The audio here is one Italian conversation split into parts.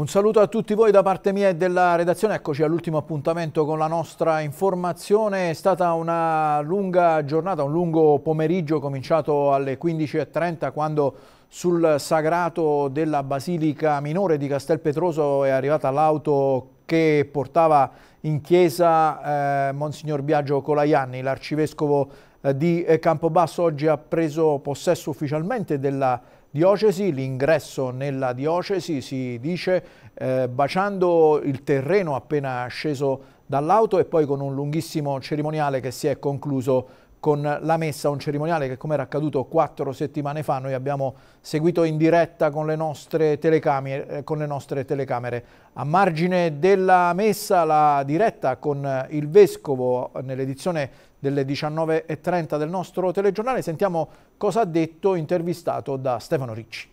Un saluto a tutti voi da parte mia e della redazione, eccoci all'ultimo appuntamento con la nostra informazione, è stata una lunga giornata, un lungo pomeriggio cominciato alle 15.30 quando sul sagrato della Basilica Minore di Castel Petroso è arrivata l'auto che portava in chiesa eh, Monsignor Biagio Colaianni, l'arcivescovo eh, di eh, Campobasso oggi ha preso possesso ufficialmente della diocesi, l'ingresso nella diocesi si dice eh, baciando il terreno appena sceso dall'auto e poi con un lunghissimo cerimoniale che si è concluso con la messa, un cerimoniale che come era accaduto quattro settimane fa noi abbiamo seguito in diretta con le, eh, con le nostre telecamere. A margine della messa la diretta con il Vescovo nell'edizione delle 19.30 del nostro telegiornale sentiamo cosa ha detto intervistato da Stefano Ricci.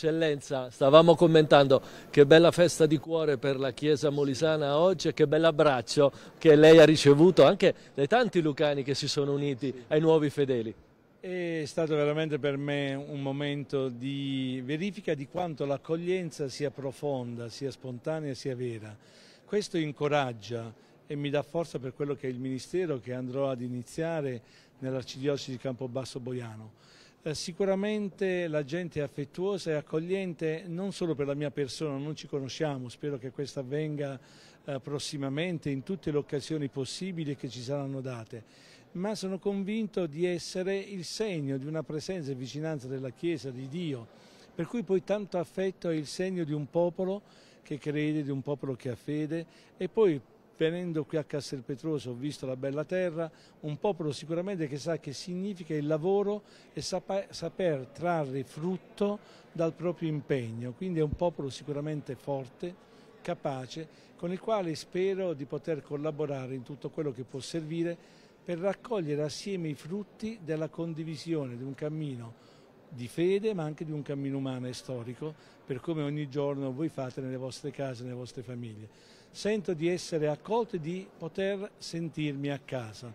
Eccellenza, stavamo commentando che bella festa di cuore per la Chiesa Molisana oggi e che bel abbraccio che lei ha ricevuto anche dai tanti lucani che si sono uniti ai nuovi fedeli. È stato veramente per me un momento di verifica di quanto l'accoglienza sia profonda, sia spontanea, sia vera. Questo incoraggia e mi dà forza per quello che è il ministero che andrò ad iniziare nell'arcidiocesi di Campobasso Boiano eh, sicuramente la gente è affettuosa e accogliente non solo per la mia persona, non ci conosciamo, spero che questo avvenga eh, prossimamente in tutte le occasioni possibili che ci saranno date, ma sono convinto di essere il segno di una presenza e vicinanza della Chiesa, di Dio, per cui poi tanto affetto è il segno di un popolo che crede, di un popolo che ha fede e poi venendo qui a Castel Petroso ho visto la bella terra, un popolo sicuramente che sa che significa il lavoro e saper trarre frutto dal proprio impegno, quindi è un popolo sicuramente forte, capace, con il quale spero di poter collaborare in tutto quello che può servire per raccogliere assieme i frutti della condivisione di un cammino di fede ma anche di un cammino umano e storico per come ogni giorno voi fate nelle vostre case, nelle vostre famiglie sento di essere accolto e di poter sentirmi a casa.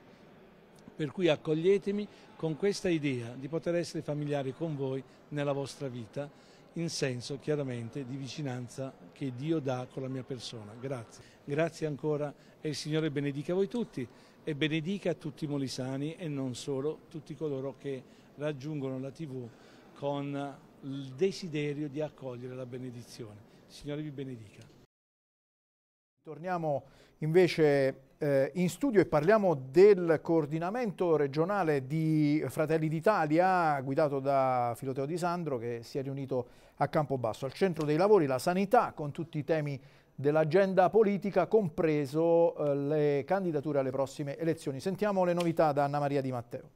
Per cui accoglietemi con questa idea di poter essere familiari con voi nella vostra vita, in senso chiaramente di vicinanza che Dio dà con la mia persona. Grazie. Grazie ancora e il Signore benedica voi tutti e benedica tutti i molisani e non solo, tutti coloro che raggiungono la TV con il desiderio di accogliere la benedizione. Signore vi benedica. Torniamo invece eh, in studio e parliamo del coordinamento regionale di Fratelli d'Italia guidato da Filoteo Di Sandro che si è riunito a Campobasso. Al centro dei lavori la sanità con tutti i temi dell'agenda politica compreso eh, le candidature alle prossime elezioni. Sentiamo le novità da Anna Maria Di Matteo.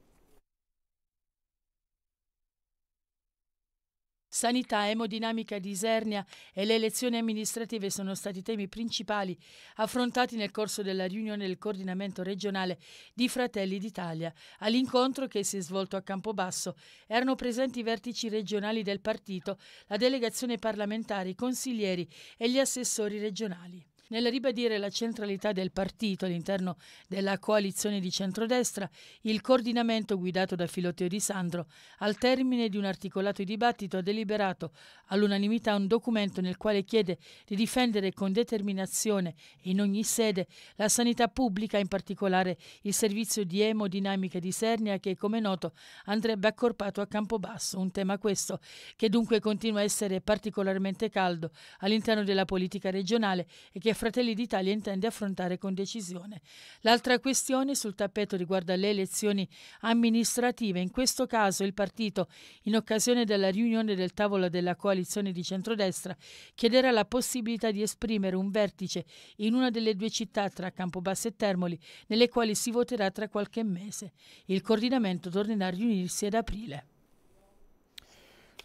sanità, emodinamica di Isernia e le elezioni amministrative sono stati temi principali affrontati nel corso della riunione del coordinamento regionale di Fratelli d'Italia. All'incontro che si è svolto a Campobasso erano presenti i vertici regionali del partito, la delegazione parlamentare, i consiglieri e gli assessori regionali. Nel ribadire la centralità del partito all'interno della coalizione di centrodestra, il coordinamento guidato da Filoteo Di Sandro, al termine di un articolato dibattito, ha deliberato all'unanimità un documento nel quale chiede di difendere con determinazione in ogni sede la sanità pubblica, in particolare il servizio di emodinamica di Sernia che, come noto, andrebbe accorpato a Campobasso, un tema questo che dunque continua a essere particolarmente caldo all'interno della politica regionale e che Fratelli d'Italia intende affrontare con decisione. L'altra questione sul tappeto riguarda le elezioni amministrative. In questo caso il partito, in occasione della riunione del tavolo della coalizione di centrodestra, chiederà la possibilità di esprimere un vertice in una delle due città tra Campobasso e Termoli, nelle quali si voterà tra qualche mese. Il coordinamento tornerà a riunirsi ad aprile.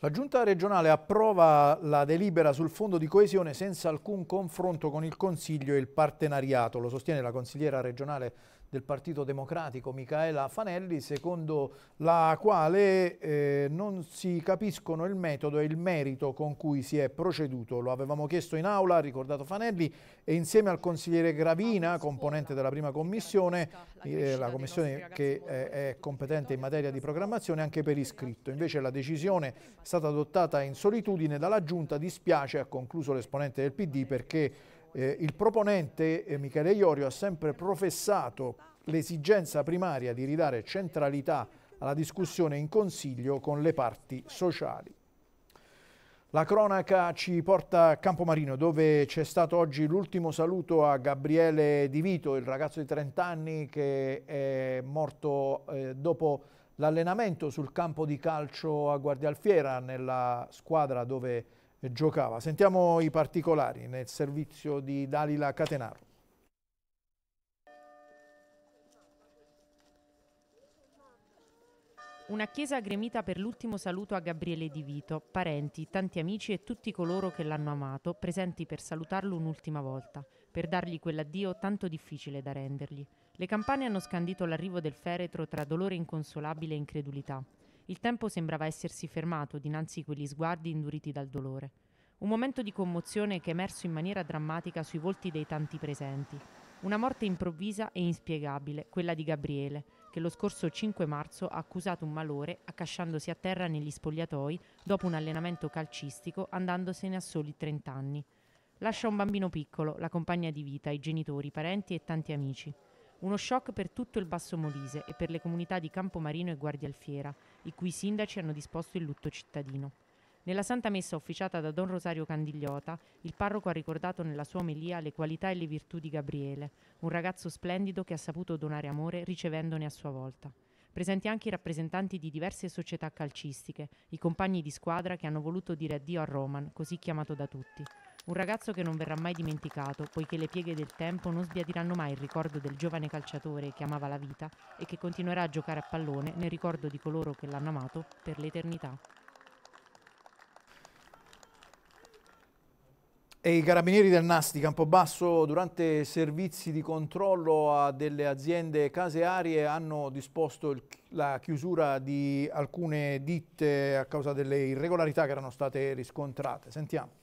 La giunta regionale approva la delibera sul fondo di coesione senza alcun confronto con il Consiglio e il partenariato. Lo sostiene la consigliera regionale del Partito Democratico Micaela Fanelli, secondo la quale eh, non si capiscono il metodo e il merito con cui si è proceduto. Lo avevamo chiesto in aula, ha ricordato Fanelli, e insieme al consigliere Gravina, componente della prima commissione, eh, la commissione che eh, è competente in materia di programmazione, anche per iscritto. Invece la decisione è stata adottata in solitudine dalla Giunta, dispiace, ha concluso l'esponente del PD, perché eh, il proponente eh, Michele Iorio ha sempre professato l'esigenza primaria di ridare centralità alla discussione in Consiglio con le parti sociali. La cronaca ci porta a Campomarino dove c'è stato oggi l'ultimo saluto a Gabriele Di Vito, il ragazzo di 30 anni che è morto eh, dopo l'allenamento sul campo di calcio a Guardialfiera nella squadra dove giocava. Sentiamo i particolari nel servizio di Dalila Catenaro. Una chiesa gremita per l'ultimo saluto a Gabriele Di Vito, parenti, tanti amici e tutti coloro che l'hanno amato, presenti per salutarlo un'ultima volta, per dargli quell'addio tanto difficile da rendergli. Le campane hanno scandito l'arrivo del feretro tra dolore inconsolabile e incredulità. Il tempo sembrava essersi fermato dinanzi quegli sguardi induriti dal dolore. Un momento di commozione che è emerso in maniera drammatica sui volti dei tanti presenti. Una morte improvvisa e inspiegabile, quella di Gabriele, che lo scorso 5 marzo ha accusato un malore accasciandosi a terra negli spogliatoi dopo un allenamento calcistico andandosene a soli 30 anni. Lascia un bambino piccolo, la compagna di vita, i genitori, i parenti e tanti amici. Uno shock per tutto il Basso Molise e per le comunità di Campomarino e Guardialfiera, i cui sindaci hanno disposto il lutto cittadino. Nella Santa Messa officiata da Don Rosario Candigliota, il parroco ha ricordato nella sua omelia le qualità e le virtù di Gabriele, un ragazzo splendido che ha saputo donare amore ricevendone a sua volta. Presenti anche i rappresentanti di diverse società calcistiche, i compagni di squadra che hanno voluto dire addio a Roman, così chiamato da tutti. Un ragazzo che non verrà mai dimenticato, poiché le pieghe del tempo non sbiadiranno mai il ricordo del giovane calciatore che amava la vita e che continuerà a giocare a pallone nel ricordo di coloro che l'hanno amato per l'eternità. E i carabinieri del NAS di Campobasso durante servizi di controllo a delle aziende casearie hanno disposto il, la chiusura di alcune ditte a causa delle irregolarità che erano state riscontrate. Sentiamo.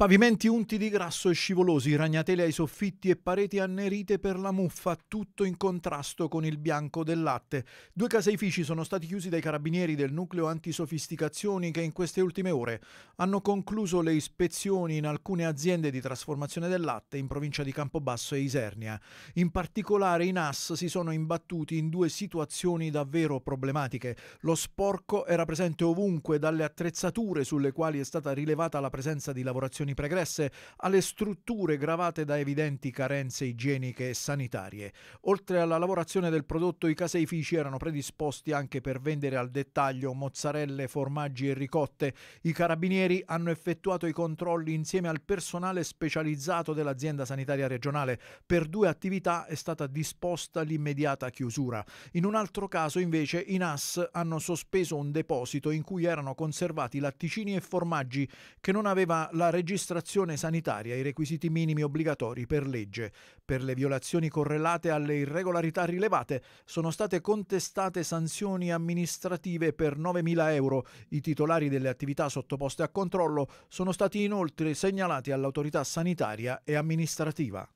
Pavimenti unti di grasso e scivolosi, ragnatele ai soffitti e pareti annerite per la muffa, tutto in contrasto con il bianco del latte. Due caseifici sono stati chiusi dai carabinieri del nucleo antisofisticazioni che in queste ultime ore hanno concluso le ispezioni in alcune aziende di trasformazione del latte in provincia di Campobasso e Isernia. In particolare i NAS si sono imbattuti in due situazioni davvero problematiche. Lo sporco era presente ovunque, dalle attrezzature sulle quali è stata rilevata la presenza di lavorazioni generazioni pregresse alle strutture gravate da evidenti carenze igieniche e sanitarie. Oltre alla lavorazione del prodotto i caseifici erano predisposti anche per vendere al dettaglio mozzarelle, formaggi e ricotte. I carabinieri hanno effettuato i controlli insieme al personale specializzato dell'azienda sanitaria regionale. Per due attività è stata disposta l'immediata chiusura. In un altro caso invece i NAS hanno sospeso un deposito in cui erano conservati latticini e formaggi che non aveva la registrazione somministrazione sanitaria i requisiti minimi obbligatori per legge. Per le violazioni correlate alle irregolarità rilevate sono state contestate sanzioni amministrative per 9.000 euro. I titolari delle attività sottoposte a controllo sono stati inoltre segnalati all'autorità sanitaria e amministrativa.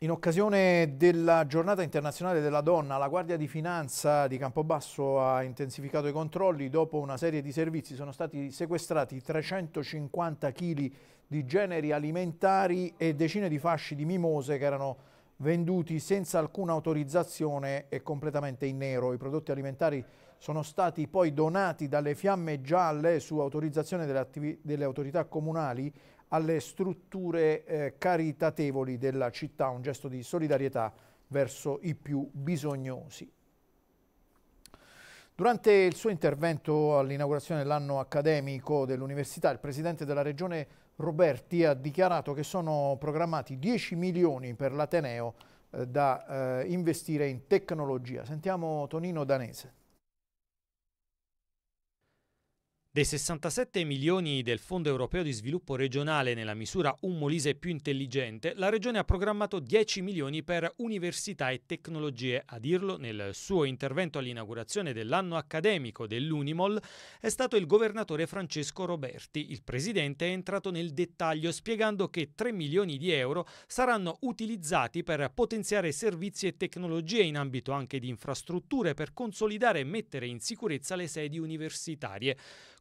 In occasione della giornata internazionale della donna, la Guardia di Finanza di Campobasso ha intensificato i controlli. Dopo una serie di servizi sono stati sequestrati 350 kg di generi alimentari e decine di fasci di mimose che erano venduti senza alcuna autorizzazione e completamente in nero. I prodotti alimentari sono stati poi donati dalle fiamme gialle su autorizzazione delle, delle autorità comunali alle strutture eh, caritatevoli della città, un gesto di solidarietà verso i più bisognosi. Durante il suo intervento all'inaugurazione dell'anno accademico dell'università, il presidente della regione Roberti ha dichiarato che sono programmati 10 milioni per l'Ateneo eh, da eh, investire in tecnologia. Sentiamo Tonino Danese. Dei 67 milioni del Fondo europeo di sviluppo regionale nella misura Un Molise più intelligente, la Regione ha programmato 10 milioni per università e tecnologie. A dirlo nel suo intervento all'inaugurazione dell'anno accademico dell'Unimol è stato il governatore Francesco Roberti. Il presidente è entrato nel dettaglio spiegando che 3 milioni di euro saranno utilizzati per potenziare servizi e tecnologie in ambito anche di infrastrutture per consolidare e mettere in sicurezza le sedi universitarie.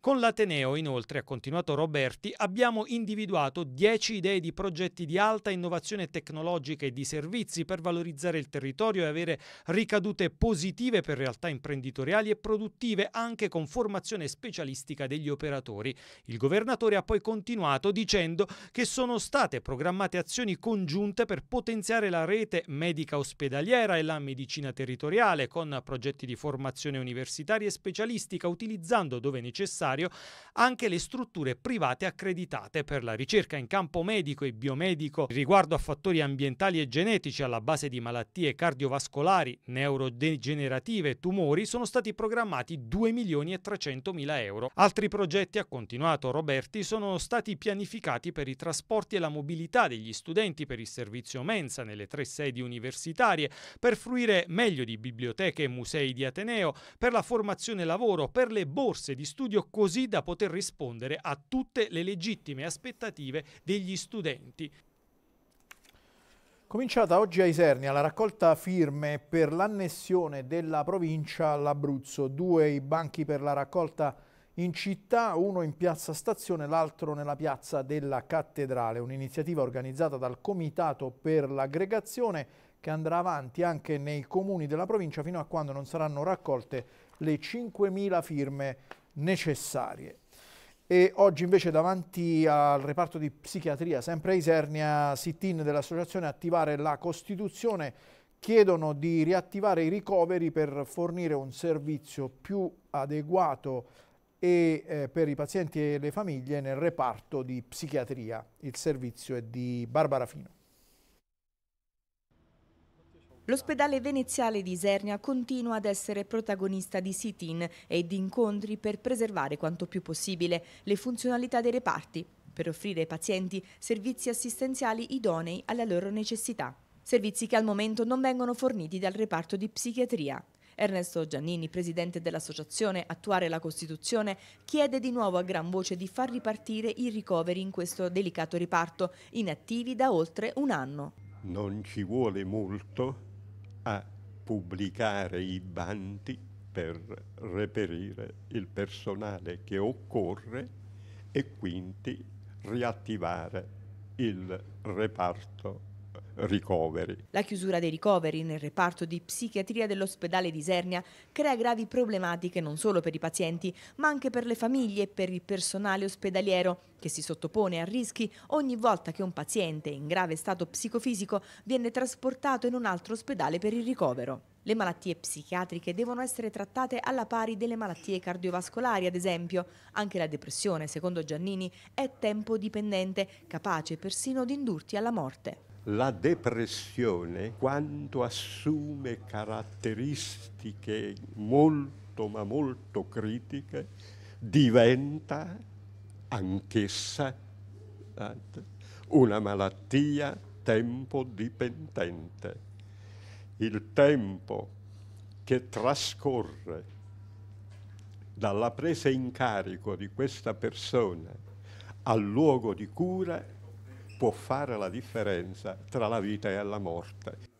Con l'Ateneo, inoltre, ha continuato Roberti, abbiamo individuato 10 idee di progetti di alta innovazione tecnologica e di servizi per valorizzare il territorio e avere ricadute positive per realtà imprenditoriali e produttive anche con formazione specialistica degli operatori. Il governatore ha poi continuato dicendo che sono state programmate azioni congiunte per potenziare la rete medica ospedaliera e la medicina territoriale con progetti di formazione universitaria e specialistica utilizzando dove necessario necessario anche le strutture private accreditate per la ricerca in campo medico e biomedico riguardo a fattori ambientali e genetici alla base di malattie cardiovascolari, neurodegenerative e tumori sono stati programmati 2 milioni e 300 mila euro. Altri progetti, ha continuato Roberti, sono stati pianificati per i trasporti e la mobilità degli studenti per il servizio mensa nelle tre sedi universitarie, per fruire meglio di biblioteche e musei di Ateneo, per la formazione lavoro, per le borse di studio così da poter rispondere a tutte le legittime aspettative degli studenti. Cominciata oggi a Isernia la raccolta firme per l'annessione della provincia all'Abruzzo. Due i banchi per la raccolta in città, uno in piazza Stazione, l'altro nella piazza della Cattedrale. Un'iniziativa organizzata dal Comitato per l'aggregazione che andrà avanti anche nei comuni della provincia fino a quando non saranno raccolte le 5.000 firme necessarie. E oggi invece davanti al reparto di psichiatria, sempre a Isernia, sit-in dell'associazione Attivare la Costituzione, chiedono di riattivare i ricoveri per fornire un servizio più adeguato e, eh, per i pazienti e le famiglie nel reparto di psichiatria. Il servizio è di Barbara Fino. L'ospedale veneziale di Isernia continua ad essere protagonista di sit-in e di incontri per preservare quanto più possibile le funzionalità dei reparti, per offrire ai pazienti servizi assistenziali idonei alla loro necessità. Servizi che al momento non vengono forniti dal reparto di psichiatria. Ernesto Giannini, presidente dell'associazione Attuare la Costituzione, chiede di nuovo a gran voce di far ripartire i ricoveri in questo delicato reparto, inattivi da oltre un anno. Non ci vuole molto a pubblicare i bandi per reperire il personale che occorre e quindi riattivare il reparto ricoveri. La chiusura dei ricoveri nel reparto di psichiatria dell'ospedale di Isernia crea gravi problematiche non solo per i pazienti, ma anche per le famiglie e per il personale ospedaliero, che si sottopone a rischi ogni volta che un paziente in grave stato psicofisico viene trasportato in un altro ospedale per il ricovero. Le malattie psichiatriche devono essere trattate alla pari delle malattie cardiovascolari, ad esempio. Anche la depressione, secondo Giannini, è tempo dipendente, capace persino di indurti alla morte la depressione, quando assume caratteristiche molto ma molto critiche, diventa anch'essa eh, una malattia tempo dipendente. Il tempo che trascorre dalla presa in carico di questa persona al luogo di cura può fare la differenza tra la vita e la morte.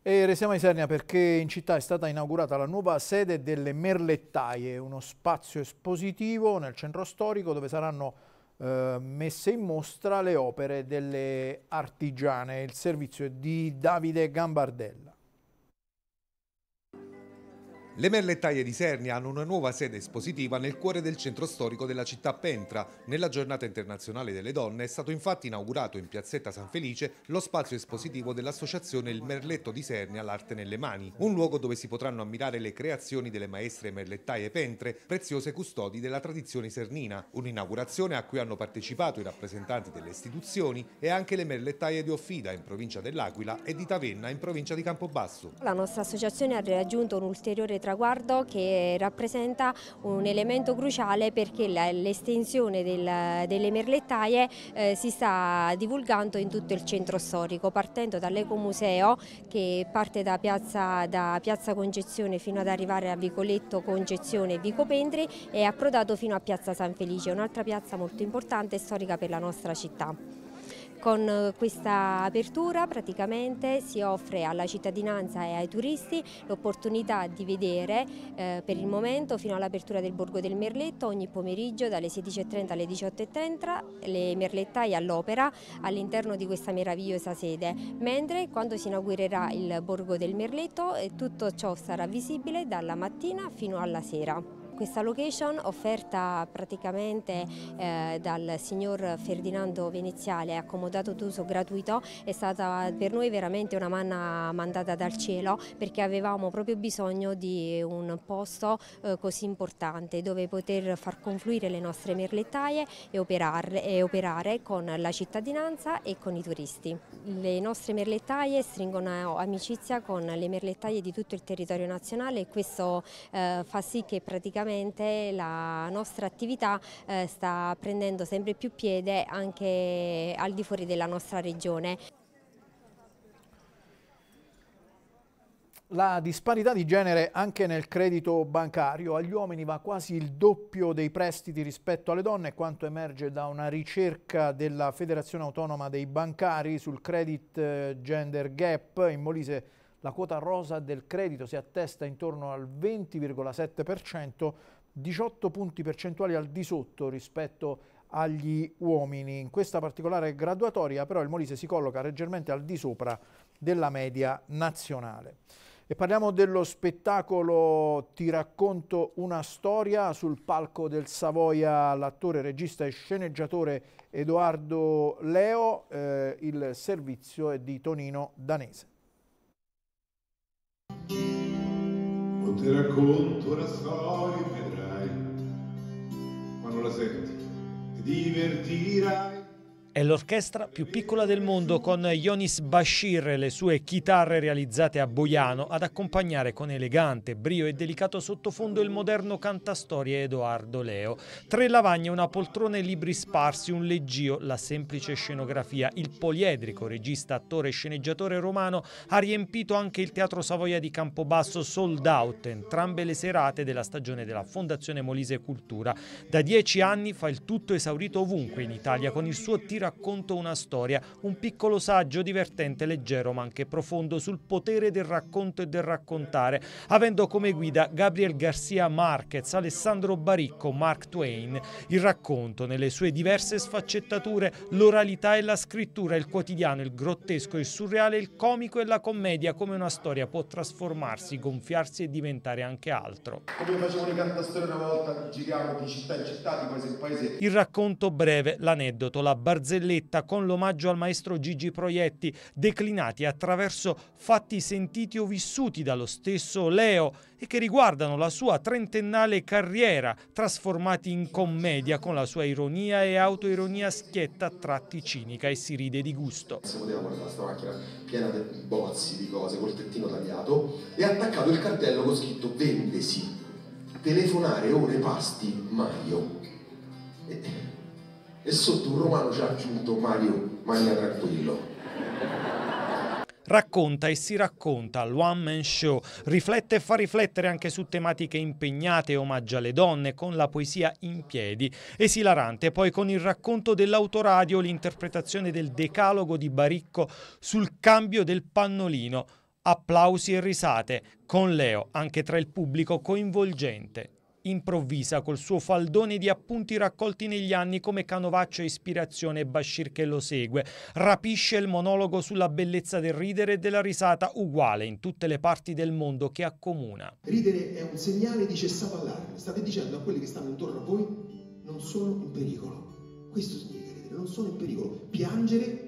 E restiamo in Sernia perché in città è stata inaugurata la nuova sede delle Merlettaie, uno spazio espositivo nel centro storico dove saranno eh, messe in mostra le opere delle artigiane. Il servizio è di Davide Gambardella. Le merlettaie di Sernia hanno una nuova sede espositiva nel cuore del centro storico della città Pentra. Nella giornata internazionale delle donne è stato infatti inaugurato in piazzetta San Felice lo spazio espositivo dell'associazione Il Merletto di Sernia L'Arte nelle Mani, un luogo dove si potranno ammirare le creazioni delle maestre merlettaie pentre, preziose custodi della tradizione sernina. Un'inaugurazione a cui hanno partecipato i rappresentanti delle istituzioni e anche le merlettaie di Offida in provincia dell'Aquila e di Tavenna in provincia di Campobasso. La nostra associazione ha raggiunto un ulteriore traguardo che rappresenta un elemento cruciale perché l'estensione del, delle merlettaie eh, si sta divulgando in tutto il centro storico, partendo dall'Ecomuseo che parte da piazza, da piazza, Concezione fino ad arrivare a Vicoletto Concezione e Vico Pendri e approdato fino a Piazza San Felice, un'altra piazza molto importante e storica per la nostra città. Con eh, questa apertura praticamente si offre alla cittadinanza e ai turisti l'opportunità di vedere eh, per il momento fino all'apertura del Borgo del Merletto ogni pomeriggio dalle 16.30 alle 18.30 le merlettaie all'opera all'interno di questa meravigliosa sede, mentre quando si inaugurerà il Borgo del Merletto eh, tutto ciò sarà visibile dalla mattina fino alla sera. Questa location offerta praticamente eh, dal signor Ferdinando Veneziale accomodato d'uso gratuito è stata per noi veramente una manna mandata dal cielo perché avevamo proprio bisogno di un posto eh, così importante dove poter far confluire le nostre merlettaie e operare, e operare con la cittadinanza e con i turisti. Le nostre merlettaie stringono eh, amicizia con le merlettaie di tutto il territorio nazionale e questo eh, fa sì che praticamente sicuramente la nostra attività eh, sta prendendo sempre più piede anche al di fuori della nostra regione. La disparità di genere anche nel credito bancario agli uomini va quasi il doppio dei prestiti rispetto alle donne, quanto emerge da una ricerca della Federazione Autonoma dei Bancari sul Credit eh, Gender Gap in Molise la quota rosa del credito si attesta intorno al 20,7%, 18 punti percentuali al di sotto rispetto agli uomini. In questa particolare graduatoria però il Molise si colloca leggermente al di sopra della media nazionale. E parliamo dello spettacolo Ti racconto una storia sul palco del Savoia l'attore, regista e sceneggiatore Edoardo Leo, eh, il servizio è di Tonino Danese o te racconto la storia e vedrai quando la senti ti divertirai è l'orchestra più piccola del mondo con Ionis Bashir e le sue chitarre realizzate a Boiano ad accompagnare con elegante, brio e delicato sottofondo il moderno cantastorie Edoardo Leo. Tre lavagne, una poltrona e libri sparsi, un leggio, la semplice scenografia. Il poliedrico, regista, attore e sceneggiatore romano, ha riempito anche il Teatro Savoia di Campobasso sold out entrambe le serate della stagione della Fondazione Molise Cultura. Da dieci anni fa il tutto esaurito ovunque in Italia con il suo tiraggio racconto una storia, un piccolo saggio divertente, leggero ma anche profondo sul potere del racconto e del raccontare, avendo come guida Gabriel Garcia Marquez, Alessandro Baricco, Mark Twain. Il racconto, nelle sue diverse sfaccettature, l'oralità e la scrittura, il quotidiano, il grottesco, il surreale, il comico e la commedia, come una storia può trasformarsi, gonfiarsi e diventare anche altro. Come facevano i cantastorie una volta, giravano di città in città, di paese in paese. Il racconto breve, l'aneddoto, la barzelletta Garzelletta con l'omaggio al maestro Gigi Proietti, declinati attraverso fatti sentiti o vissuti dallo stesso Leo e che riguardano la sua trentennale carriera, trasformati in commedia con la sua ironia e autoironia schietta a tratti cinica e si ride di gusto. Si poteva guardare questa macchina piena di bozzi, di cose, col tettino tagliato e attaccato il cartello con scritto vendesi, telefonare ore pasti Mario. E e sotto un romano ci ha aggiunto Mario Magna Tranquillo. Racconta e si racconta l'One Man Show, riflette e fa riflettere anche su tematiche impegnate omaggia alle donne con la poesia in piedi, esilarante poi con il racconto dell'autoradio l'interpretazione del decalogo di Baricco sul cambio del pannolino, applausi e risate, con Leo anche tra il pubblico coinvolgente improvvisa col suo faldone di appunti raccolti negli anni come canovaccio e ispirazione Bashir che lo segue. Rapisce il monologo sulla bellezza del ridere e della risata uguale in tutte le parti del mondo che accomuna. Ridere è un segnale di cessate allarme. State dicendo a quelli che stanno intorno a voi non sono in pericolo. Questo significa ridere, non sono in pericolo. Piangere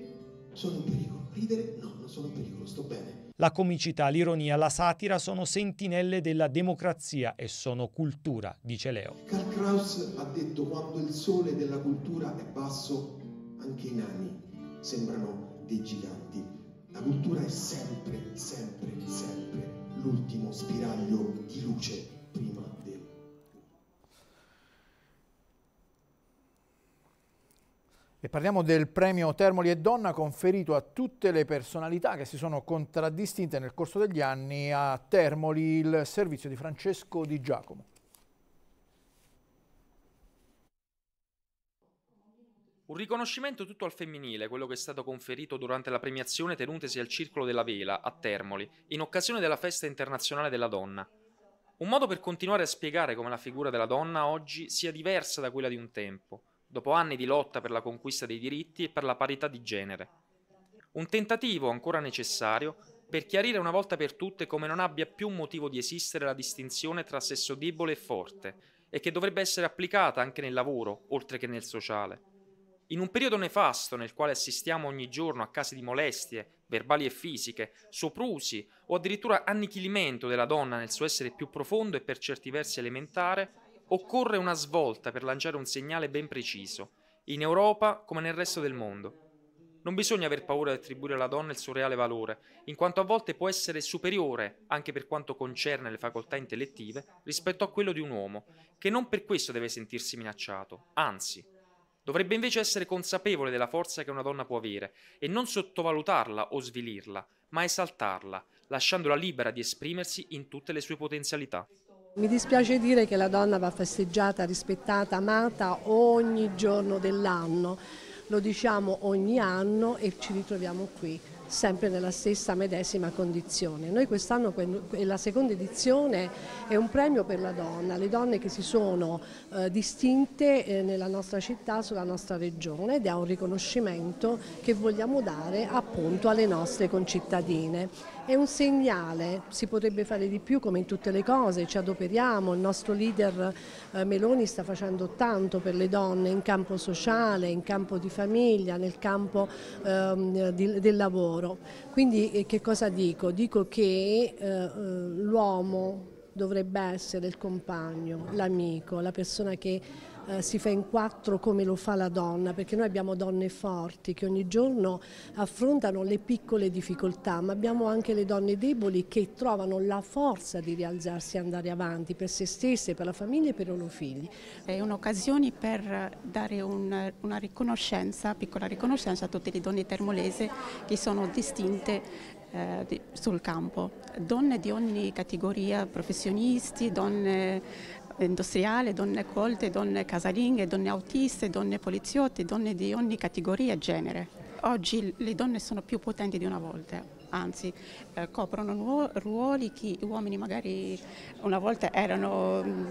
sono in pericolo. Ridere no, non sono in pericolo, sto bene. La comicità, l'ironia, la satira sono sentinelle della democrazia e sono cultura, dice Leo. Karl Kraus ha detto quando il sole della cultura è basso, anche i nani sembrano dei giganti. La cultura è sempre, sempre, sempre l'ultimo spiraglio di luce prima E parliamo del premio Termoli e Donna conferito a tutte le personalità che si sono contraddistinte nel corso degli anni a Termoli il servizio di Francesco Di Giacomo. Un riconoscimento tutto al femminile, quello che è stato conferito durante la premiazione tenutesi al Circolo della Vela a Termoli, in occasione della Festa Internazionale della Donna. Un modo per continuare a spiegare come la figura della donna oggi sia diversa da quella di un tempo, dopo anni di lotta per la conquista dei diritti e per la parità di genere. Un tentativo ancora necessario per chiarire una volta per tutte come non abbia più motivo di esistere la distinzione tra sesso debole e forte e che dovrebbe essere applicata anche nel lavoro, oltre che nel sociale. In un periodo nefasto nel quale assistiamo ogni giorno a casi di molestie, verbali e fisiche, soprusi o addirittura annichilimento della donna nel suo essere più profondo e per certi versi elementare, Occorre una svolta per lanciare un segnale ben preciso, in Europa come nel resto del mondo. Non bisogna aver paura di attribuire alla donna il suo reale valore, in quanto a volte può essere superiore, anche per quanto concerne le facoltà intellettive, rispetto a quello di un uomo, che non per questo deve sentirsi minacciato, anzi, dovrebbe invece essere consapevole della forza che una donna può avere e non sottovalutarla o svilirla, ma esaltarla, lasciandola libera di esprimersi in tutte le sue potenzialità. Mi dispiace dire che la donna va festeggiata, rispettata, amata ogni giorno dell'anno. Lo diciamo ogni anno e ci ritroviamo qui sempre nella stessa medesima condizione. Noi quest'anno, la seconda edizione, è un premio per la donna, le donne che si sono eh, distinte eh, nella nostra città, sulla nostra regione ed è un riconoscimento che vogliamo dare appunto alle nostre concittadine. È un segnale, si potrebbe fare di più come in tutte le cose, ci adoperiamo, il nostro leader eh, Meloni sta facendo tanto per le donne in campo sociale, in campo di famiglia, nel campo eh, di, del lavoro. Quindi eh, che cosa dico? Dico che eh, eh, l'uomo dovrebbe essere il compagno, l'amico, la persona che eh, si fa in quattro come lo fa la donna, perché noi abbiamo donne forti che ogni giorno affrontano le piccole difficoltà, ma abbiamo anche le donne deboli che trovano la forza di rialzarsi e andare avanti per se stesse, per la famiglia e per i loro figli. È un'occasione per dare un, una riconoscenza, piccola riconoscenza a tutte le donne termolese che sono distinte eh, sul campo. Donne di ogni categoria, professionisti, donne industriale, donne colte, donne casalinghe, donne autiste, donne poliziotte, donne di ogni categoria e genere. Oggi le donne sono più potenti di una volta, anzi eh, coprono ruoli che gli uomini magari una volta erano mh, mm,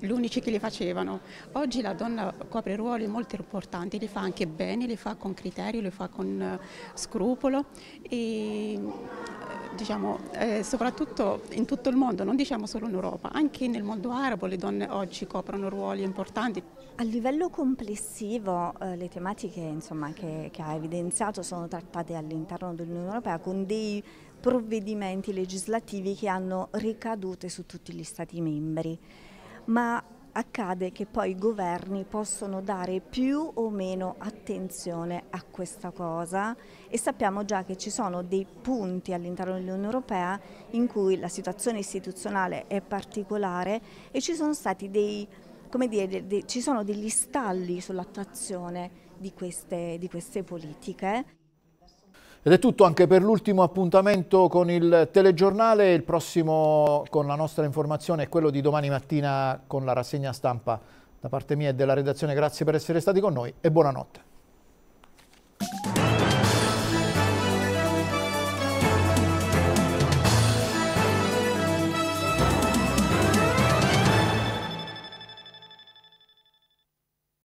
gli unici che li facevano. Oggi la donna copre ruoli molto importanti, li fa anche bene, li fa con criterio, li fa con eh, scrupolo e diciamo, eh, soprattutto in tutto il mondo, non diciamo solo in Europa, anche nel mondo arabo le donne oggi coprono ruoli importanti. A livello complessivo eh, le tematiche insomma, che, che ha evidenziato sono trattate all'interno dell'Unione Europea con dei provvedimenti legislativi che hanno ricadute su tutti gli Stati membri ma accade che poi i governi possono dare più o meno attenzione a questa cosa e sappiamo già che ci sono dei punti all'interno dell'Unione Europea in cui la situazione istituzionale è particolare e ci sono stati dei, dire, dei, ci sono degli stalli sull'attuazione di, di queste politiche. Ed è tutto anche per l'ultimo appuntamento con il telegiornale. Il prossimo con la nostra informazione è quello di domani mattina con la rassegna stampa. Da parte mia e della redazione grazie per essere stati con noi e buonanotte.